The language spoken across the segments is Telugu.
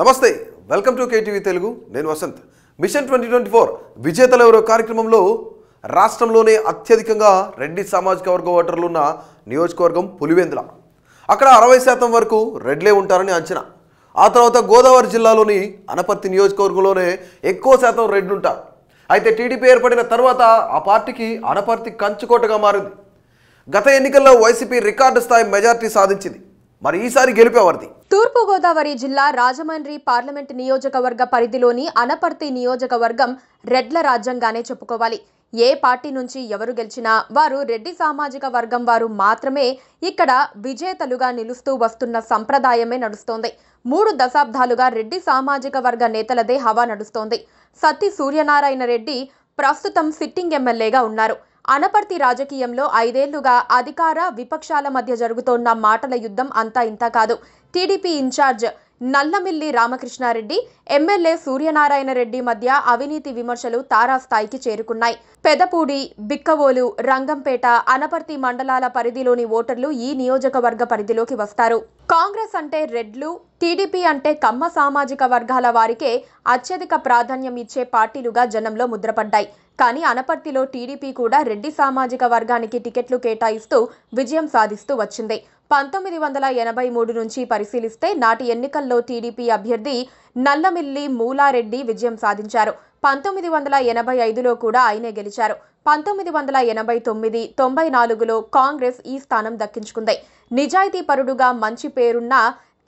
నమస్తే వెల్కమ్ టు కేటీవీ తెలుగు నేను Vasanth mission twenty twenty four విజేతల ఎవరో కార్యక్రమంలో రాష్ట్రంలోనే అత్యధికంగా రెడ్డి సామాజిక వర్గ ఓటర్లు ఉన్న నియోజకవర్గం పులివెందుల అక్కడ అరవై శాతం వరకు రెడ్లే ఉంటారని అంచనా ఆ తర్వాత గోదావరి జిల్లాలోని అనపర్తి నియోజకవర్గంలోనే ఎక్కువ శాతం రెడ్లుంటారు అయితే టీడీపీ ఏర్పడిన తర్వాత ఆ పార్టీకి అనపర్తి కంచుకోటగా మారింది గత ఎన్నికల్లో వైసీపీ రికార్డు స్థాయి మెజార్టీ సాధించింది మరి ఈసారి గెలిపేవారిది తూర్పుగోదావరి జిల్లా రాజమండ్రి పార్లమెంట్ నియోజకవర్గ పరిధిలోని అనపర్తి నియోజకవర్గం రెడ్ల రాజ్యంగానే చెప్పుకోవాలి ఏ పార్టీ నుంచి ఎవరు గెలిచినా వారు రెడ్డి సామాజిక వర్గం వారు మాత్రమే ఇక్కడ విజేతలుగా నిలుస్తూ వస్తున్న సంప్రదాయమే నడుస్తోంది మూడు దశాబ్దాలుగా రెడ్డి సామాజిక వర్గ నేతలదే హవా నడుస్తోంది సత్తి సూర్యనారాయణ రెడ్డి ప్రస్తుతం సిట్టింగ్ ఎమ్మెల్యేగా ఉన్నారు అనపర్తి రాజకీయంలో ఐదేళ్లుగా అధికార విపక్షాల మధ్య జరుగుతోన్న మాటల యుద్ధం అంతా ఇంతా కాదు TDP incharge Nallamilli Ramakrishna Reddy MLA Suryanarayana Reddy మధ్య అవినీతి విమర్శలు తారాస్థాయికి చేరుకున్నాయి పెదపూడి బిక్కవోలు రంగంపేట అనపర్తి మండలాల పరిధిలోని ఓటర్లు ఈ నియోజకవర్గ పరిధిలోకి వస్తారు కాంగ్రెస్ అంటే రెడ్లు టీడీపీ అంటే కమ్మ సామాజిక వర్గాల వారికే అత్యధిక ప్రాధాన్యం ఇచ్చే పార్టీలుగా జనంలో ముద్రపడ్డాయి కానీ అనపర్తిలో టీడీపీ కూడా రెడ్డి సామాజిక వర్గానికి టికెట్లు కేటాయిస్తూ విజయం సాధిస్తూ వచ్చింది పంతొమ్మిది వందల ఎనభై మూడు నుంచి పరిశీలిస్తే నాటి ఎన్నికల్లో టీడీపీ అభ్యర్థి నల్లమిల్లి మూలారెడ్డి విజయం సాధించారు పంతొమ్మిది వందల ఎనభై ఐదులో కూడా ఆయనే గెలిచారు పంతొమ్మిది వందల ఎనభై తొమ్మిది తొంభై నాలుగులో కాంగ్రెస్ ఈ స్థానం దక్కించుకుంది నిజాయితీ పరుడుగా మంచి పేరున్న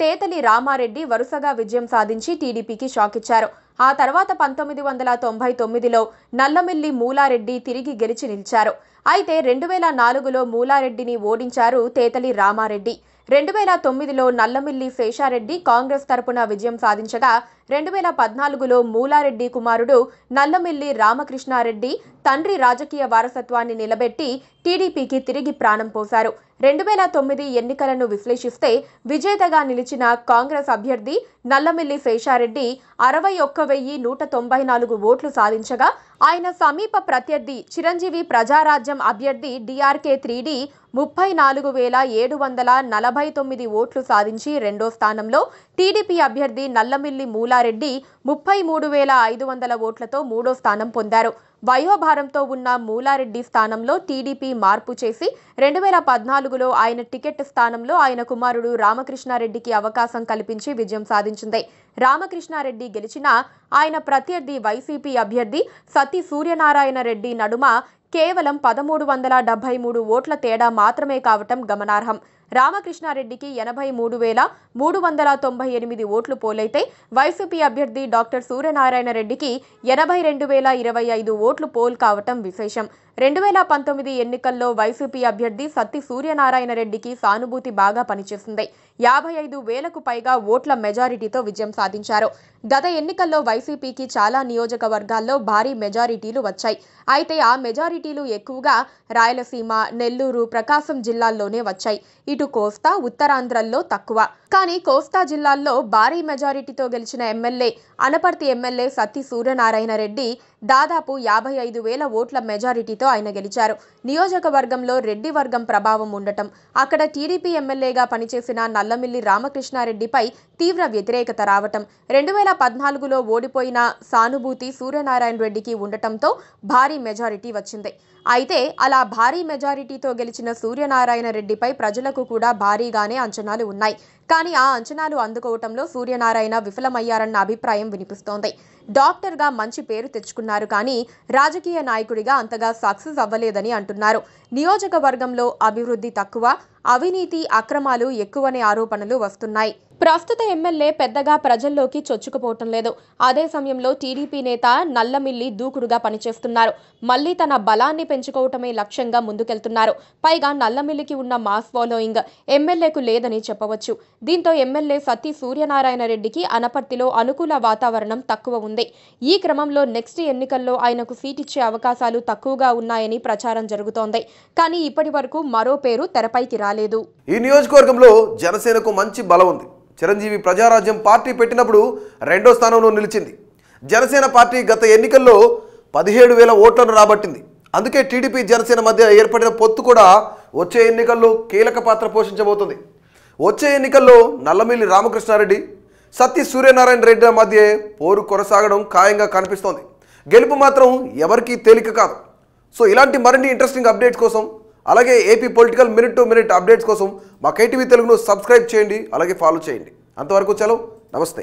తేతలి రామారెడ్డి వరుసగా విజయం సాధించి టీడీపీకి షాక్ ఇచ్చారు ఆ తర్వాత పంతొమ్మిది వందల తొంభై తొమ్మిదిలో నల్లమిల్లి మూలారెడ్డి తిరిగి గెలిచి నిలిచారు అయితే రెండు వేల నాలుగులో మూలారెడ్డిని ఓడించారు తేతలి రామారెడ్డి రెండు వేల తొమ్మిదిలో నల్లమిల్లి శేషారెడ్డి కాంగ్రెస్ తరపున విజయం సాధించగా రెండు వేల పద్నాలుగులో మూలారెడ్డి కుమారుడు నల్లమిల్లి రామకృష్ణారెడ్డి తండ్రి రాజకీయ వారసత్వాన్ని నిలబెట్టి టీడీపీకి తిరిగి ప్రాణం పోశారు రెండు వేల తొమ్మిది ఎన్నికలను విశ్లేషిస్తే విజేతగా నిలిచిన కాంగ్రెస్ అభ్యర్థి నల్లమిల్లి శేషారెడ్డి అరవై ఒక్క వెయ్యి నూట తొంభై నాలుగు ఓట్లు సాధించగా ఆయన సమీప ప్రత్యర్థి చిరంజీవి ప్రజారాజ్యం అభ్యర్థి డిఆర్కే త్రీడీ ముప్పై నాలుగు వేల ఏడు వందల నలభై తొమ్మిది ఓట్లు సాధించి రెండో స్థానంలో టీడీపీ అభ్యర్థి నల్లమిల్లి మూలారెడ్డి ముప్పై మూడు వేల ఐదు వందల ఓట్లతో మూడో స్థానం పొందారు వయోభారంతో ఉన్న మూలారెడ్డి స్థానంలో టీడీపీ మార్పు చేసి రెండు వేల పద్నాలుగులో ఆయన టికెట్ స్థానంలో ఆయన కుమారుడు రామకృష్ణారెడ్డికి అవకాశం కల్పించి విజయం సాధించింది రామకృష్ణారెడ్డి గెలిచిన ఆయన ప్రత్యర్థి వైసీపీ అభ్యర్థి సతీ సూర్యనారాయణ రెడ్డి నడుమ కేవలం పదమూడు వందల డెబ్బై మూడు ఓట్ల తేడా మాత్రమే కావటం గమనార్హం రామకృష్ణారెడ్డికి ఎనభై మూడు వేల మూడు వందల తొంభై ఎనిమిది ఓట్లు పోలైతే వైసీపీ అభ్యర్థి డాక్టర్ సూర్యనారాయణ రెడ్డికి ఎనభై రెండు వేల ఇరవై ఐదు ఓట్లు పోల్ కావటం విశేషం రెండు వేల పంతొమ్మిది ఎన్నికల్లో వైసీపీ అభ్యర్థి సత్తి సూర్యనారాయణ రెడ్డికి సానుభూతి బాగా పనిచేసింది యాభై ఐదు వేలకు పైగా ఓట్ల మెజారిటీతో విజయం సాధించారు గత ఎన్నికల్లో వైసీపీకి చాలా నియోజకవర్గాల్లో భారీ మెజారిటీలు వచ్చాయి అయితే ఆ మెజారిటీలు ఎక్కువగా రాయలసీమ నెల్లూరు ప్రకాశం జిల్లాల్లోనే వచ్చాయి ఇటు కోస్తా ఉత్తరాంధ్రల్లో తక్కువ కానీ కోస్తా జిల్లాల్లో భారీ మెజారిటీతో గెలిచిన ఎమ్మెల్యే అనపర్తి ఎమ్మెల్యే సత్తి సూర్యనారాయణ రెడ్డి దాదాపు యాభై ఐదు వేల ఓట్ల మెజారిటీతో ఆయన గెలిచారు నియోజకవర్గంలో రెడ్డి వర్గం ప్రభావం ఉండటం అక్కడ టీడీపీ ఎమ్మెల్యేగా పనిచేసిన నల్లమిల్లి రామకృష్ణారెడ్డిపై తీవ్ర వ్యతిరేకత రావటం రెండు వేల పద్నాలుగులో ఓడిపోయిన సానుభూతి సూర్యనారాయణ రెడ్డికి ఉండటంతో భారీ మెజారిటీ వచ్చింది అయితే అలా భారీ మెజారిటీతో గెలిచిన సూర్యనారాయణ రెడ్డిపై ప్రజలకు కూడా భారీగానే అంచనాలు ఉన్నాయి కానీ ఆ అంచనాలు అందుకోవటంలో సూర్యనారాయణ విఫలమయ్యారన్న అభిప్రాయం వినిపిస్తోంది డాక్టర్గా మంచి పేరు తెచ్చుకున్నారు చేస్తున్నారు కానీ రాజకీయ నాయకుడిగా అంతగా సక్సెస్ అవ్వలేదని అంటున్నారు నియోజకవర్గంలో అభివృద్ధి తక్కువ అవినీతి అక్రమాలు ఎక్కువనే ఆరోపణలు వస్తున్నాయి ప్రస్తుత ఎమ్మెల్యే పెద్దగా ప్రజల్లోకి చొచ్చుకుపోవటం లేదు అదే సమయంలో టీడీపీ నేత నల్లమిల్లి దూకుడుగా పనిచేస్తున్నారు మళ్లీ తన బలాన్ని పెంచుకోవటమే లక్ష్యంగా ముందుకెళ్తున్నారు పైగా నల్లమిల్లికి ఉన్న మాస్ ఫాలోయింగ్ ఎమ్మెల్యేకు లేదని చెప్పవచ్చు దీంతో ఎమ్మెల్యే సతీ సూర్యనారాయణ రెడ్డికి అనపర్తిలో అనుకూల వాతావరణం తక్కువ ఉంది ఈ క్రమంలో నెక్స్ట్ ఎన్నికల్లో ఆయనకు సీట్ ఇచ్చే అవకాశాలు తక్కువగా ఉన్నాయని ప్రచారం జరుగుతోంది కానీ ఇప్పటి మరో పేరు తెరపైకి రాలేదు రాలేదు ఈ నియోజకవర్గంలో జనసేనకు మంచి బలం ఉంది చిరంజీవి ప్రజారాజ్యం పార్టీ పెట్టినప్పుడు రెండో స్థానంలో నిలిచింది జనసేన పార్టీ గత ఎన్నికల్లో పదిహేడు వేల ఓట్లను రాబట్టింది అందుకే టీడీపీ జనసేన మధ్య ఏర్పడిన పొత్తు కూడా వచ్చే ఎన్నికల్లో కీలక పాత్ర పోషించబోతుంది వచ్చే ఎన్నికల్లో నల్లమిల్లి రామకృష్ణారెడ్డి సత్య సూర్యనారాయణ రెడ్డి మధ్య పోరు కొనసాగడం ఖాయంగా కనిపిస్తోంది గెలుపు మాత్రం ఎవరికీ తేలిక కాదు సో ఇలాంటి మరిన్ని ఇంట్రెస్టింగ్ అప్డేట్స్ కోసం అలాగే AP political minute to minute updates కోసం మా కేటీవీ తెలుగును సబ్స్క్రైబ్ చేయండి అలాగే ఫాలో చేయండి అంతవరకు చలో నమస్తే